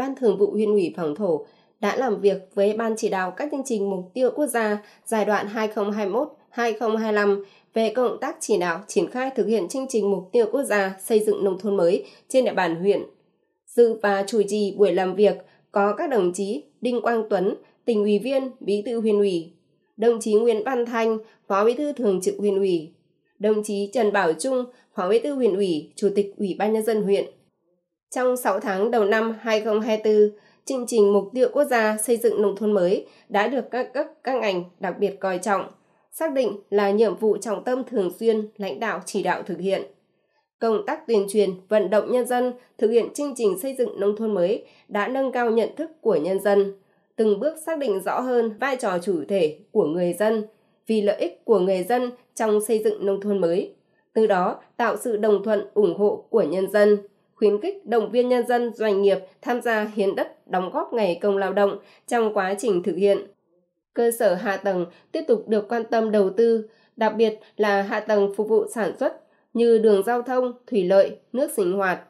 Ban Thường vụ Huyện ủy Phòng Thổ đã làm việc với Ban chỉ đạo các chương trình mục tiêu quốc gia giai đoạn 2021-2025 về công tác chỉ đạo triển khai thực hiện chương trình mục tiêu quốc gia xây dựng nông thôn mới trên địa bàn huyện. Dự và chủ trì buổi làm việc có các đồng chí Đinh Quang Tuấn, tỉnh ủy viên, bí thư huyện ủy, đồng chí Nguyễn Văn Thanh, phó bí thư thường trực huyện ủy, đồng chí Trần Bảo Trung, phó bí thư huyện ủy, chủ tịch ủy ban nhân dân huyện. Trong 6 tháng đầu năm 2024, chương trình Mục tiêu Quốc gia xây dựng nông thôn mới đã được các cấp các ngành đặc biệt coi trọng, xác định là nhiệm vụ trọng tâm thường xuyên lãnh đạo chỉ đạo thực hiện. Công tác tuyên truyền, vận động nhân dân thực hiện chương trình xây dựng nông thôn mới đã nâng cao nhận thức của nhân dân, từng bước xác định rõ hơn vai trò chủ thể của người dân vì lợi ích của người dân trong xây dựng nông thôn mới, từ đó tạo sự đồng thuận ủng hộ của nhân dân khuyến khích động viên nhân dân doanh nghiệp tham gia hiến đất đóng góp ngày công lao động trong quá trình thực hiện. Cơ sở hạ tầng tiếp tục được quan tâm đầu tư, đặc biệt là hạ tầng phục vụ sản xuất như đường giao thông, thủy lợi, nước sinh hoạt.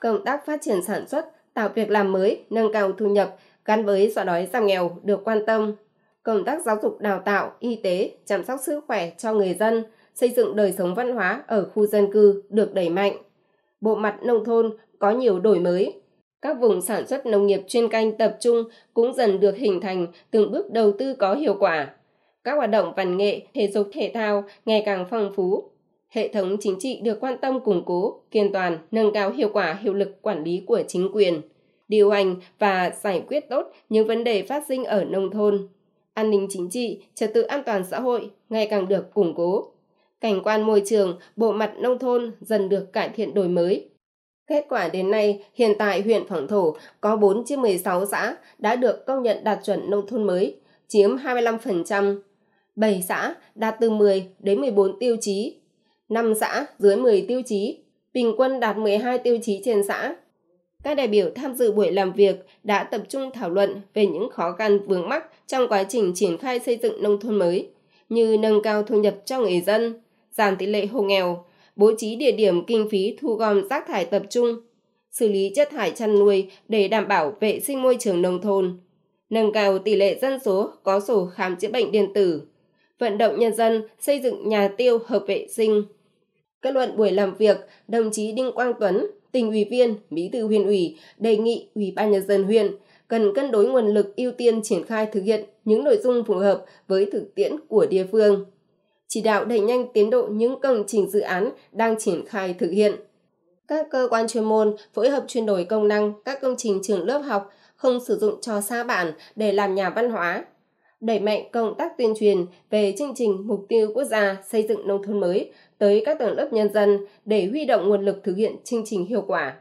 Công tác phát triển sản xuất, tạo việc làm mới, nâng cao thu nhập gắn với xóa đói giảm nghèo được quan tâm. Công tác giáo dục đào tạo, y tế, chăm sóc sức khỏe cho người dân, xây dựng đời sống văn hóa ở khu dân cư được đẩy mạnh bộ mặt nông thôn có nhiều đổi mới. Các vùng sản xuất nông nghiệp chuyên canh tập trung cũng dần được hình thành từng bước đầu tư có hiệu quả. Các hoạt động văn nghệ, thể dục thể thao ngày càng phong phú. Hệ thống chính trị được quan tâm củng cố, kiên toàn, nâng cao hiệu quả hiệu lực quản lý của chính quyền, điều hành và giải quyết tốt những vấn đề phát sinh ở nông thôn. An ninh chính trị, trật tự an toàn xã hội ngày càng được củng cố, cảnh quan môi trường, bộ mặt nông thôn dần được cải thiện đổi mới. Kết quả đến nay, hiện tại huyện Phẳng Thổ có 4 trên 16 xã đã được công nhận đạt chuẩn nông thôn mới, chiếm 25%. 7 xã đạt từ 10 đến 14 tiêu chí, 5 xã dưới 10 tiêu chí, bình quân đạt 12 tiêu chí trên xã. Các đại biểu tham dự buổi làm việc đã tập trung thảo luận về những khó khăn vướng mắc trong quá trình triển khai xây dựng nông thôn mới, như nâng cao thu nhập cho người dân, giảm tỷ lệ hộ nghèo, bố trí địa điểm kinh phí thu gom rác thải tập trung, xử lý chất thải chăn nuôi để đảm bảo vệ sinh môi trường nông thôn, nâng cao tỷ lệ dân số có sổ khám chữa bệnh điện tử, vận động nhân dân xây dựng nhà tiêu hợp vệ sinh. Kết luận buổi làm việc, đồng chí Đinh Quang Tuấn, tỉnh ủy viên, bí thư huyện ủy đề nghị Ủy ban nhân dân huyện cần cân đối nguồn lực ưu tiên triển khai thực hiện những nội dung phù hợp với thực tiễn của địa phương chỉ đạo đẩy nhanh tiến độ những công trình dự án đang triển khai thực hiện. Các cơ quan chuyên môn phối hợp chuyển đổi công năng các công trình trường lớp học không sử dụng cho xa bản để làm nhà văn hóa, đẩy mạnh công tác tuyên truyền về chương trình mục tiêu quốc gia xây dựng nông thôn mới tới các tầng lớp nhân dân để huy động nguồn lực thực hiện chương trình hiệu quả.